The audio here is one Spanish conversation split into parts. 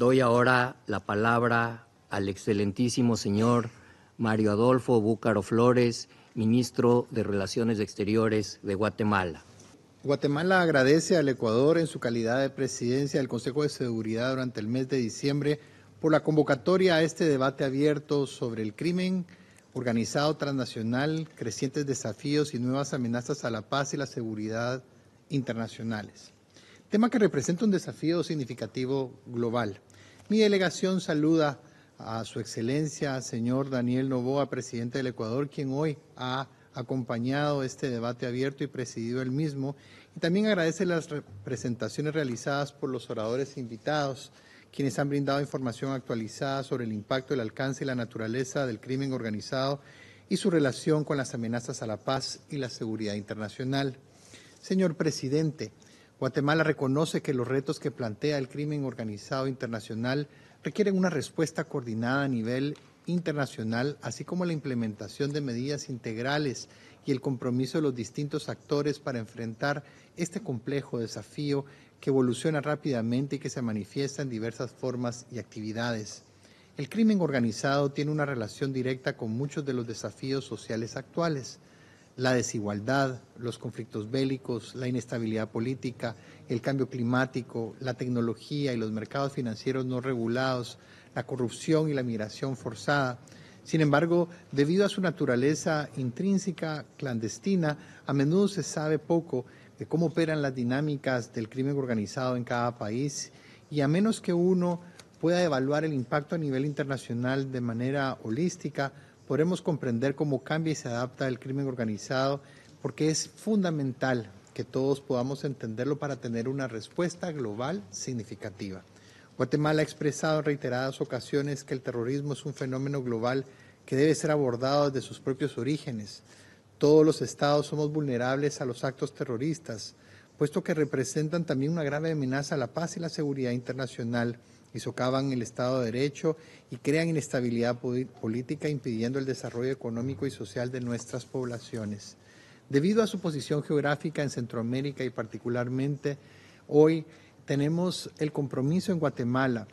Doy ahora la palabra al excelentísimo señor Mario Adolfo Búcaro Flores, ministro de Relaciones Exteriores de Guatemala. Guatemala agradece al Ecuador en su calidad de presidencia del Consejo de Seguridad durante el mes de diciembre por la convocatoria a este debate abierto sobre el crimen organizado transnacional, crecientes desafíos y nuevas amenazas a la paz y la seguridad internacionales tema que representa un desafío significativo global. Mi delegación saluda a su excelencia, señor Daniel Novoa, presidente del Ecuador, quien hoy ha acompañado este debate abierto y presidido el mismo. Y también agradece las presentaciones realizadas por los oradores invitados, quienes han brindado información actualizada sobre el impacto, el alcance y la naturaleza del crimen organizado y su relación con las amenazas a la paz y la seguridad internacional. Señor presidente, Guatemala reconoce que los retos que plantea el crimen organizado internacional requieren una respuesta coordinada a nivel internacional, así como la implementación de medidas integrales y el compromiso de los distintos actores para enfrentar este complejo desafío que evoluciona rápidamente y que se manifiesta en diversas formas y actividades. El crimen organizado tiene una relación directa con muchos de los desafíos sociales actuales la desigualdad, los conflictos bélicos, la inestabilidad política, el cambio climático, la tecnología y los mercados financieros no regulados, la corrupción y la migración forzada. Sin embargo, debido a su naturaleza intrínseca clandestina, a menudo se sabe poco de cómo operan las dinámicas del crimen organizado en cada país y a menos que uno pueda evaluar el impacto a nivel internacional de manera holística, podremos comprender cómo cambia y se adapta el crimen organizado, porque es fundamental que todos podamos entenderlo para tener una respuesta global significativa. Guatemala ha expresado en reiteradas ocasiones que el terrorismo es un fenómeno global que debe ser abordado desde sus propios orígenes. Todos los estados somos vulnerables a los actos terroristas, puesto que representan también una grave amenaza a la paz y la seguridad internacional y socavan el Estado de Derecho y crean inestabilidad política impidiendo el desarrollo económico y social de nuestras poblaciones. Debido a su posición geográfica en Centroamérica y particularmente hoy tenemos el compromiso en Guatemala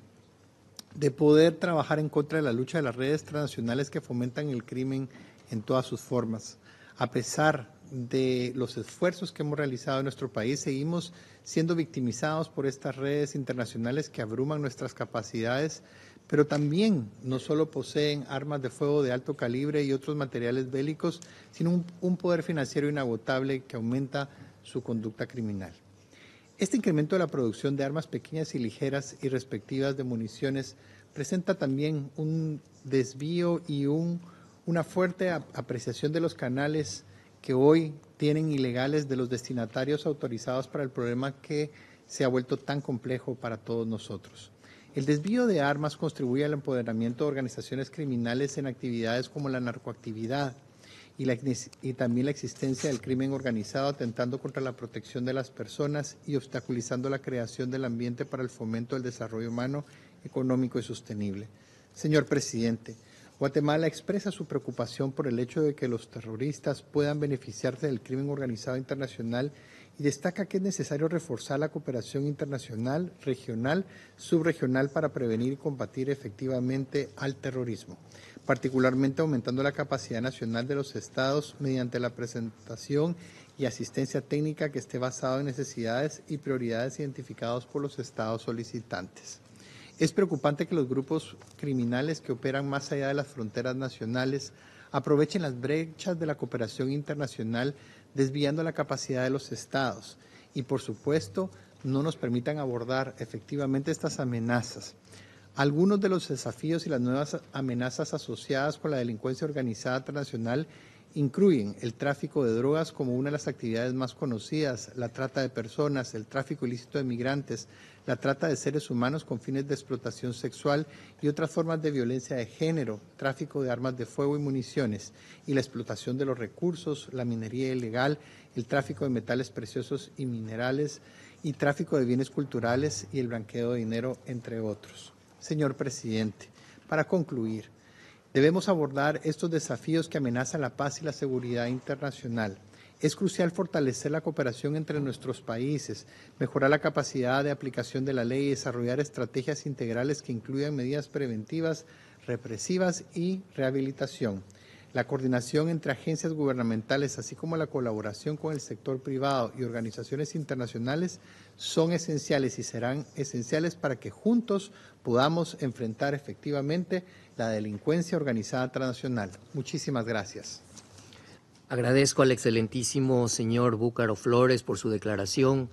de poder trabajar en contra de la lucha de las redes transnacionales que fomentan el crimen en todas sus formas, a pesar de los esfuerzos que hemos realizado en nuestro país, seguimos siendo victimizados por estas redes internacionales que abruman nuestras capacidades, pero también no solo poseen armas de fuego de alto calibre y otros materiales bélicos, sino un, poder financiero inagotable que aumenta su conducta criminal. Este incremento de la producción de armas pequeñas y ligeras y respectivas de municiones presenta también un desvío y una fuerte apreciación de los canales que hoy tienen ilegales de los destinatarios autorizados para el problema que se ha vuelto tan complejo para todos nosotros. El desvío de armas contribuye al empoderamiento de organizaciones criminales en actividades como la narcoactividad y, y, también la existencia del crimen organizado atentando contra la protección de las personas y obstaculizando la creación del ambiente para el fomento del desarrollo humano, económico y sostenible. Señor presidente, Guatemala expresa su preocupación por el hecho de que los terroristas puedan beneficiarse del crimen organizado internacional y destaca que es necesario reforzar la cooperación internacional, regional, subregional para prevenir y combatir efectivamente al terrorismo, particularmente aumentando la capacidad nacional de los estados mediante la presentación y asistencia técnica que esté basada en necesidades y prioridades identificadas por los estados solicitantes. Es preocupante que los grupos criminales que operan más allá de las fronteras nacionales aprovechen las brechas de la cooperación internacional desviando la capacidad de los estados y, por supuesto, no nos permitan abordar efectivamente estas amenazas. Algunos de los desafíos y las nuevas amenazas asociadas con la delincuencia organizada transnacional incluyen el tráfico de drogas como una de las actividades más conocidas, la trata de personas, el tráfico ilícito de migrantes, la trata de seres humanos con fines de explotación sexual y otras formas de violencia de género, tráfico de armas de fuego y municiones, y la explotación de los recursos, la minería ilegal, el tráfico de metales preciosos y minerales, y tráfico de bienes culturales y el blanqueo de dinero, entre otros. Señor presidente, para concluir, Debemos abordar estos desafíos que amenazan la paz y la seguridad internacional. Es crucial fortalecer la cooperación entre nuestros países, mejorar la capacidad de aplicación de la ley y desarrollar estrategias integrales que incluyan medidas preventivas, represivas y rehabilitación. La coordinación entre agencias gubernamentales, así como la colaboración con el sector privado y organizaciones internacionales, son esenciales y serán esenciales para que juntos podamos enfrentar efectivamente la delincuencia organizada transnacional. Muchísimas gracias. Agradezco al excelentísimo señor Búcaro Flores por su declaración.